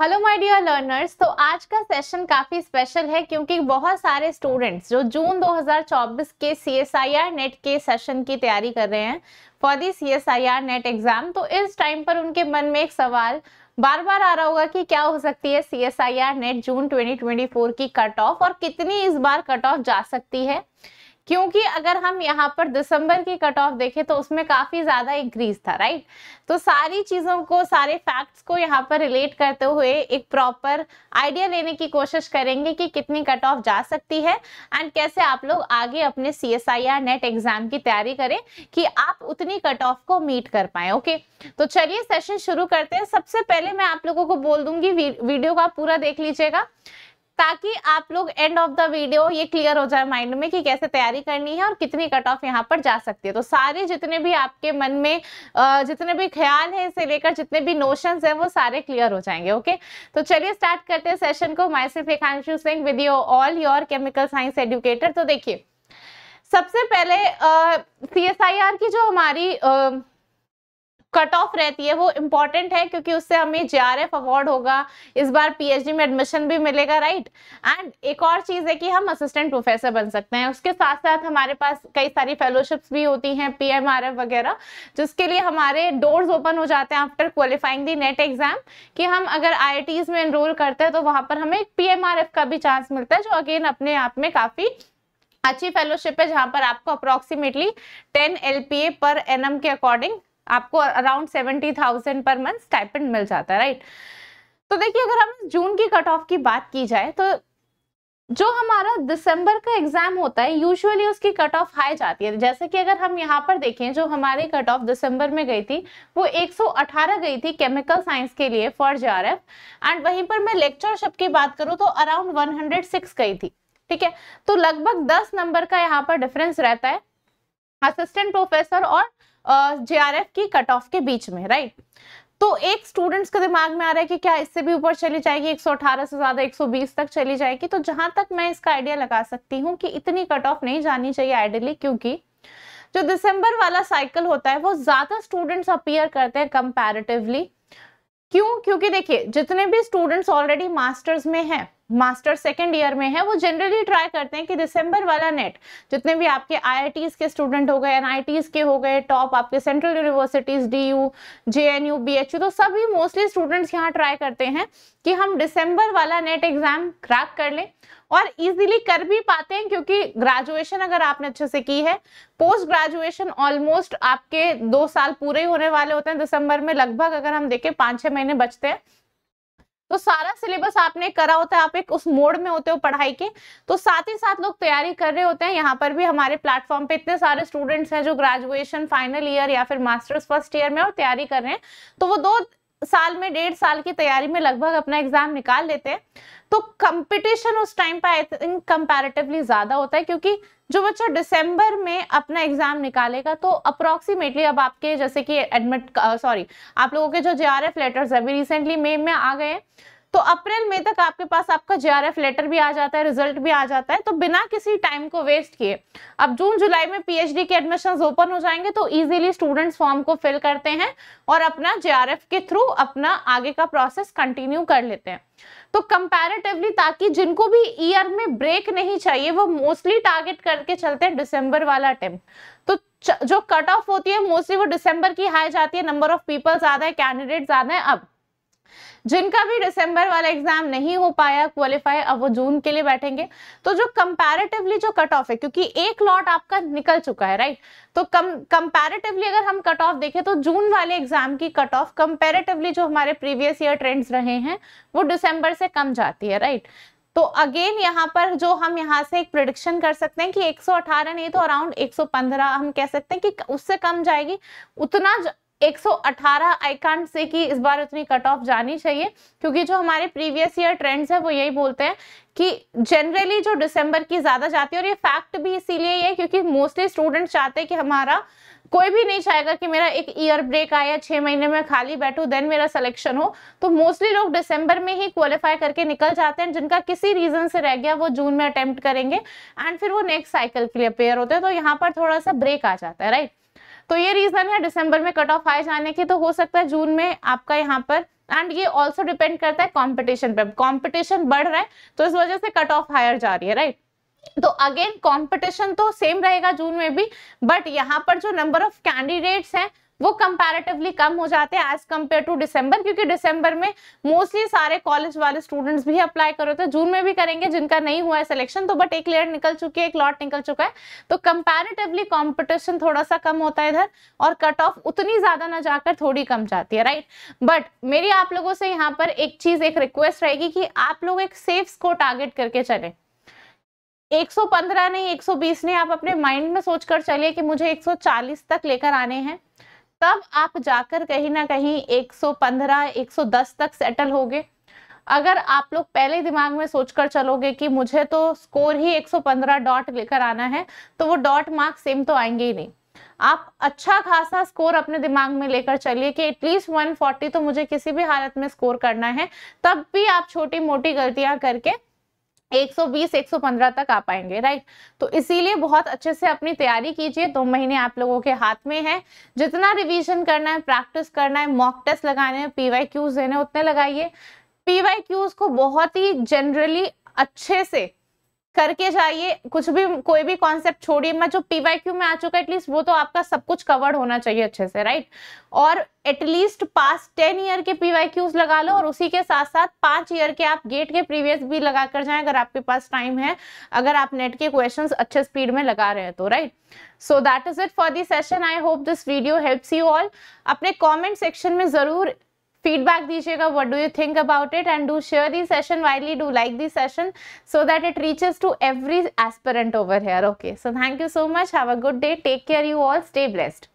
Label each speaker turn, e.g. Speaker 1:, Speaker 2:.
Speaker 1: hello my dear learners तो आज का सेशन काफ़ी स्पेशल है क्योंकि बहुत सारे स्टूडेंट्स जो जून 2024 के C S I R NET के सेशन की तैयारी कर रहे हैं for the C S I R NET exam तो इस टाइम पर उनके मन में एक सवाल बार बार आ रहा होगा कि क्या हो सकती है C S I R NET June 2024 की कट ऑफ और कितनी इस बार कट ऑफ जा सकती है क्योंकि अगर हम यहाँ पर दिसंबर की कट ऑफ देखें तो उसमें काफ़ी ज़्यादा इंक्रीज था राइट तो सारी चीज़ों को सारे फैक्ट्स को यहाँ पर रिलेट करते हुए एक प्रॉपर आइडिया लेने की कोशिश करेंगे कि कितनी कट ऑफ जा सकती है एंड कैसे आप लोग आगे अपने C S I R NET exam की तैयारी करें कि आप उतनी कट ऑफ को मीट कर पाए ओके तो चलिए सेशन शुरू करते हैं सबसे पहले मैं आप लोगों को बोल दूंगी वीडियो का पूरा देख लीजिएगा ताकि आप लोग एंड ऑफ द वीडियो ये क्लियर हो जाए माइंड में कि कैसे तैयारी करनी है और कितनी कट ऑफ यहाँ पर जा सकती है तो सारे जितने भी आपके मन में जितने भी ख्याल हैं इसे लेकर जितने भी नोशन हैं वो सारे क्लियर हो जाएंगे ओके तो चलिए स्टार्ट करते हैं सेशन को माई सिर्फ Ekanshu Singh with you all your chemical science educator तो देखिए सबसे पहले सी की जो हमारी आ, कट ऑफ रहती है वो इम्पॉर्टेंट है क्योंकि उससे हमें जे आर एफ अवार्ड होगा इस बार पीएचडी में एडमिशन भी मिलेगा राइट एंड एक और चीज़ है कि हम असिस्टेंट प्रोफेसर बन सकते हैं उसके साथ साथ हमारे पास कई सारी फेलोशिप्स भी होती हैं पी वगैरह जिसके लिए हमारे डोर्स ओपन हो जाते हैं after qualifying the NET exam कि हम अगर आई में एनरोल करते हैं तो वहाँ पर हमें पी का भी चांस मिलता है जो अगेन अपने आप में काफ़ी अच्छी फेलोशिप है जहाँ पर आपको अप्रोक्सीमेटली 10 एल पर एम के अकॉर्डिंग आपको around seventy thousand per month stipend मिल जाता है राइट तो देखिए अगर हम जून की कट ऑफ की बात की जाए तो जो हमारा दिसंबर का एग्जाम होता है यूजुअली उसकी कट ऑफ हाई जाती है जैसे कि अगर हम यहाँ पर देखें जो हमारी कट ऑफ दिसंबर में गई थी वो 118 गई थी केमिकल साइंस के लिए फॉर जे आर एंड वहीं पर मैं लेक्चरशिप की बात करूँ तो अराउंड 106 गई थी ठीक है तो लगभग 10 नंबर का यहाँ पर डिफरेंस रहता है असिस्टेंट प्रोफेसर और जे आर एफ की कट ऑफ के बीच में राइट तो एक स्टूडेंट्स के दिमाग में आ रहा है कि क्या इससे भी ऊपर चली जाएगी 118 से ज्यादा 120 तक चली जाएगी तो जहां तक मैं इसका आइडिया लगा सकती हूँ कि इतनी कट ऑफ नहीं जानी चाहिए आइडियली क्योंकि जो दिसंबर वाला साइकिल होता है वो ज्यादा स्टूडेंट्स अपियर करते हैं कंपेरेटिवली क्यों क्योंकि देखिए जितने भी स्टूडेंट्स ऑलरेडी मास्टर्स में हैं मास्टर सेकेंड ईयर में है वो जनरली ट्राई करते हैं कि दिसंबर वाला नेट जितने भी आपके आई के स्टूडेंट हो गए एन के हो गए टॉप आपके central universities D U J N U B H U तो सभी मोस्टली स्टूडेंट्स यहाँ ट्राई करते हैं कि हम दिसंबर वाला नेट एग्ज़ाम क्रैक कर लें और इजीली कर भी पाते हैं क्योंकि ग्रेजुएशन अगर आपने अच्छे से की है पोस्ट ग्रेजुएशन ऑलमोस्ट आपके दो साल पूरे होने वाले होते हैं दिसंबर में लगभग अगर हम देखें पाँच छः महीने बचते हैं तो साल सिलेबस आपने करा होता है आप एक उस मोड में होते हो पढ़ाई के तो साथ ही साथ लोग तैयारी कर रहे होते हैं यहाँ पर भी हमारे प्लेटफॉर्म पे इतने सारे स्टूडेंट्स हैं जो ग्रेजुएशन फाइनल ईयर या फिर मास्टर्स फर्स्ट ईयर में और तैयारी कर रहे हैं तो वो दो साल में डेढ़ साल की तैयारी में लगभग अपना एग्जाम निकाल लेते हैं तो कंपटीशन उस टाइम पर आई थिंक कंपेरेटिवली ज़्यादा होता है क्योंकि जो बच्चा दिसंबर में अपना एग्जाम निकालेगा तो अप्रोक्सीमेटली अब आपके जैसे कि एडमिट सॉरी आप लोगों के जो जे आर एफ लेटर्स अभी रिसेंटली मे में आ गए तो अप्रैल मई तक आपके पास आपका जे लेटर भी आ जाता है रिजल्ट भी आ जाता है तो बिना किसी टाइम को वेस्ट किए अब जून जुलाई में पीएचडी के एडमिशन ओपन हो जाएंगे तो इजीली स्टूडेंट्स फॉर्म को फिल करते हैं और अपना जे के थ्रू अपना आगे का प्रोसेस कंटिन्यू कर लेते हैं तो कंपैरेटिवली ताकि जिनको भी ईयर में ब्रेक नहीं चाहिए वो मोस्टली टारगेट करके चलते हैं दिसंबर वाला अटेम्प तो जो कट ऑफ होती है मोस्टली वो दिसंबर की हाई जाती है नंबर ऑफ पीपल ज्यादा है कैंडिडेट ज्यादा है अब जिनका भी दिसंबर वाला एग्जाम नहीं हो पाया क्वालिफाई अब वो जून के लिए बैठेंगे तो जो कंपैरेटिवली जो कट ऑफ है क्योंकि एक लॉट आपका निकल चुका है राइट तो कम कंपैरेटिवली अगर हम कट ऑफ देखें तो जून वाले एग्जाम की कट ऑफ कंपैरेटिवली जो हमारे प्रीवियस ईयर ट्रेंड्स रहे हैं वो डिसम्बर से कम जाती है राइट तो अगेन यहाँ पर जो हम यहाँ से एक प्रिडिक्शन कर सकते हैं कि 118 नहीं तो अराउंड 115 हम कह सकते हैं कि उससे कम जाएगी उतना 118 आई से कि इस बार उतनी कट ऑफ जानी चाहिए क्योंकि जो हमारे प्रीवियस ईयर ट्रेंड्स है वो यही बोलते हैं कि जनरली जो दिसंबर की ज़्यादा जाती है और ये फैक्ट भी इसीलिए है क्योंकि मोस्टली स्टूडेंट चाहते हैं कि हमारा कोई भी नहीं चाहेगा कि मेरा एक ईयर ब्रेक आए या छः महीने में खाली बैठूँ देन मेरा सिलेक्शन हो तो मोस्टली लोग दिसंबर में ही क्वालिफाई करके निकल जाते हैं जिनका किसी रीज़न से रह गया वो जून में अटैम्प्ट करेंगे एंड फिर वो नेक्स्ट साइकिल के लिए पेयर होते हैं तो यहाँ पर थोड़ा सा ब्रेक आ जाता है राइट तो ये रीजन है दिसंबर में कट ऑफ आए जाने की तो हो सकता है जून में आपका यहाँ पर एंड ये ऑल्सो डिपेंड करता है कॉम्पिटिशन पे कॉम्पिटिशन बढ़ रहा है तो इस वजह से कट ऑफ हायर जा रही है राइट तो अगेन कंपटीशन तो सेम रहेगा जून में भी बट यहाँ पर जो नंबर ऑफ कैंडिडेट्स हैं वो कंपैरेटिवली कम हो जाते हैं एज कम्पेयर टू दिसंबर क्योंकि दिसंबर में मोस्टली सारे कॉलेज वाले स्टूडेंट्स भी अप्लाई करो थे जून में भी करेंगे जिनका नहीं हुआ है सिलेक्शन तो बट एक लेयर निकल चुकी है एक लॉट निकल चुका है तो कंपैरेटिवली कंपटीशन थोड़ा सा कम होता है इधर और कट ऑफ उतनी ज़्यादा ना जाकर थोड़ी कम जाती है राइट बट मेरी आप लोगों से यहाँ पर एक चीज़ एक रिक्वेस्ट रहेगी कि आप लोग एक सेफ स्कोर टारगेट करके चलें 115 नहीं 120 नहीं आप अपने माइंड में सोच कर चलिए कि मुझे 140 तक लेकर आने हैं तब आप जाकर कहीं ना कहीं 115, 110 तक सेटल होगे अगर आप लोग पहले दिमाग में सोचकर चलोगे कि मुझे तो स्कोर ही 115 डॉट लेकर आना है तो वो डॉट मार्क्स सेम तो आएंगे ही नहीं आप अच्छा खासा स्कोर अपने दिमाग में लेकर चलिए कि एटलीस्ट 140 तो मुझे किसी भी हालत में स्कोर करना है तब भी आप छोटी मोटी गलतियां करके 120 115 तक आ पाएंगे राइट तो इसीलिए बहुत अच्छे से अपनी तैयारी कीजिए दो महीने आप लोगों के हाथ में है जितना रिवीजन करना है प्रैक्टिस करना है मॉक टेस्ट लगाने हैं पीवाई क्यूज देने उतने लगाइए पीवाई क्यूज को बहुत ही जनरली अच्छे से करके जाइए कुछ भी कोई भी कॉन्सेप्ट छोड़िए मैं जो पीवाईक्यू में आ चुका एटलीस्ट वो तो आपका सब कुछ कवर्ड होना चाहिए अच्छे से राइट और एटलीस्ट पास टेन ईयर के पीवाईक्यूज लगा लो और उसी के साथ साथ पांच ईयर के आप गेट के प्रीवियस भी लगा कर जाए अगर आपके पास टाइम है अगर आप नेट के क्वेश्चन अच्छे स्पीड में लगा रहे हैं तो right so that is it for this session I hope this video helps you all अपने कॉमेंट सेक्शन में जरूर फीडबैक दीजिएगा what do you think about it and do share this session widely do like this session so that it reaches to every aspirant over here okay so thank you so much have a good day take care you all stay blessed